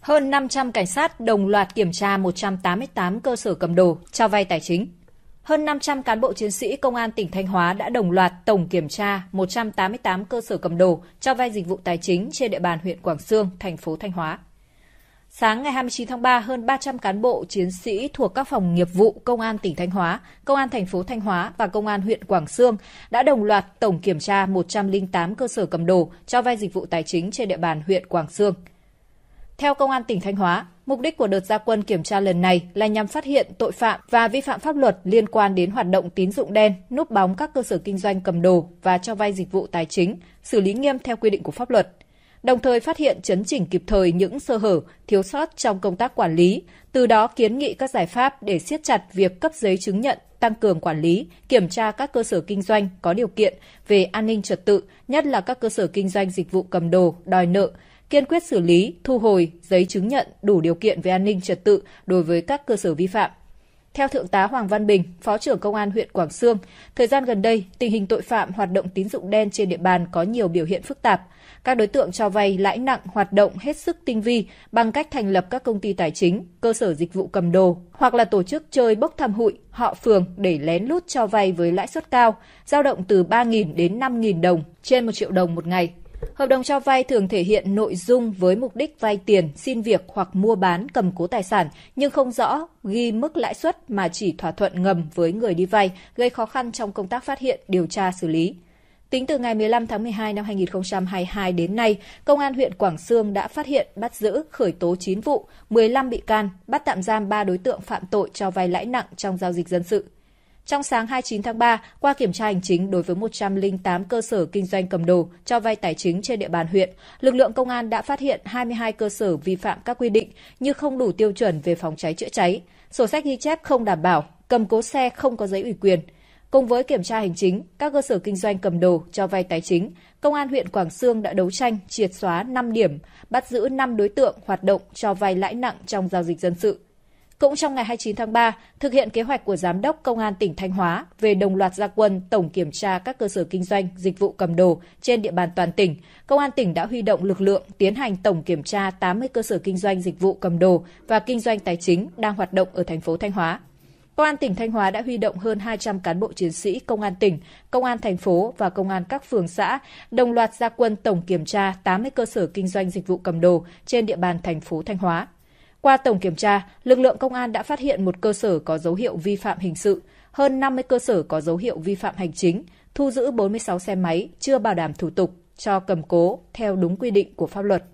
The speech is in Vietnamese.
Hơn 500 cảnh sát đồng loạt kiểm tra 188 cơ sở cầm đồ cho vay tài chính. Hơn 500 cán bộ chiến sĩ công an tỉnh Thanh Hóa đã đồng loạt tổng kiểm tra 188 cơ sở cầm đồ cho vay dịch vụ tài chính trên địa bàn huyện Quảng Sương, thành phố Thanh Hóa. Sáng ngày 29 tháng 3, hơn 300 cán bộ chiến sĩ thuộc các phòng nghiệp vụ Công an tỉnh Thanh Hóa, Công an thành phố Thanh Hóa và Công an huyện Quảng Sương đã đồng loạt tổng kiểm tra 108 cơ sở cầm đồ cho vay dịch vụ tài chính trên địa bàn huyện Quảng Sương – theo Công an tỉnh Thanh Hóa, mục đích của đợt gia quân kiểm tra lần này là nhằm phát hiện tội phạm và vi phạm pháp luật liên quan đến hoạt động tín dụng đen, núp bóng các cơ sở kinh doanh cầm đồ và cho vay dịch vụ tài chính, xử lý nghiêm theo quy định của pháp luật đồng thời phát hiện chấn chỉnh kịp thời những sơ hở, thiếu sót trong công tác quản lý, từ đó kiến nghị các giải pháp để siết chặt việc cấp giấy chứng nhận, tăng cường quản lý, kiểm tra các cơ sở kinh doanh có điều kiện về an ninh trật tự, nhất là các cơ sở kinh doanh dịch vụ cầm đồ, đòi nợ, kiên quyết xử lý, thu hồi giấy chứng nhận đủ điều kiện về an ninh trật tự đối với các cơ sở vi phạm theo Thượng tá Hoàng Văn Bình, Phó trưởng Công an huyện Quảng Sương, thời gian gần đây, tình hình tội phạm hoạt động tín dụng đen trên địa bàn có nhiều biểu hiện phức tạp. Các đối tượng cho vay lãi nặng hoạt động hết sức tinh vi bằng cách thành lập các công ty tài chính, cơ sở dịch vụ cầm đồ hoặc là tổ chức chơi bốc thăm hụi, họ phường để lén lút cho vay với lãi suất cao, dao động từ 3.000 đến 5.000 đồng trên 1 triệu đồng một ngày. Hợp đồng cho vay thường thể hiện nội dung với mục đích vay tiền, xin việc hoặc mua bán cầm cố tài sản nhưng không rõ ghi mức lãi suất mà chỉ thỏa thuận ngầm với người đi vay, gây khó khăn trong công tác phát hiện, điều tra xử lý. Tính từ ngày 15 tháng 12 năm 2022 đến nay, Công an huyện Quảng Sương đã phát hiện, bắt giữ, khởi tố 9 vụ, 15 bị can, bắt tạm giam 3 đối tượng phạm tội cho vay lãi nặng trong giao dịch dân sự. Trong sáng 29 tháng 3, qua kiểm tra hành chính đối với 108 cơ sở kinh doanh cầm đồ cho vay tài chính trên địa bàn huyện, lực lượng công an đã phát hiện 22 cơ sở vi phạm các quy định như không đủ tiêu chuẩn về phòng cháy chữa cháy, sổ sách ghi chép không đảm bảo, cầm cố xe không có giấy ủy quyền. Cùng với kiểm tra hành chính, các cơ sở kinh doanh cầm đồ cho vay tài chính, Công an huyện Quảng Sương đã đấu tranh triệt xóa 5 điểm, bắt giữ 5 đối tượng hoạt động cho vay lãi nặng trong giao dịch dân sự. Cũng trong ngày 29 tháng 3, thực hiện kế hoạch của Giám đốc Công an tỉnh Thanh Hóa về đồng loạt gia quân tổng kiểm tra các cơ sở kinh doanh dịch vụ cầm đồ trên địa bàn toàn tỉnh, Công an tỉnh đã huy động lực lượng tiến hành tổng kiểm tra 80 cơ sở kinh doanh dịch vụ cầm đồ và kinh doanh tài chính đang hoạt động ở thành phố Thanh Hóa. Công an tỉnh Thanh Hóa đã huy động hơn 200 cán bộ chiến sĩ công an tỉnh, công an thành phố và công an các phường xã đồng loạt gia quân tổng kiểm tra 80 cơ sở kinh doanh dịch vụ cầm đồ trên địa bàn thành phố Thanh Hóa. Qua tổng kiểm tra, lực lượng công an đã phát hiện một cơ sở có dấu hiệu vi phạm hình sự, hơn 50 cơ sở có dấu hiệu vi phạm hành chính, thu giữ 46 xe máy chưa bảo đảm thủ tục cho cầm cố theo đúng quy định của pháp luật.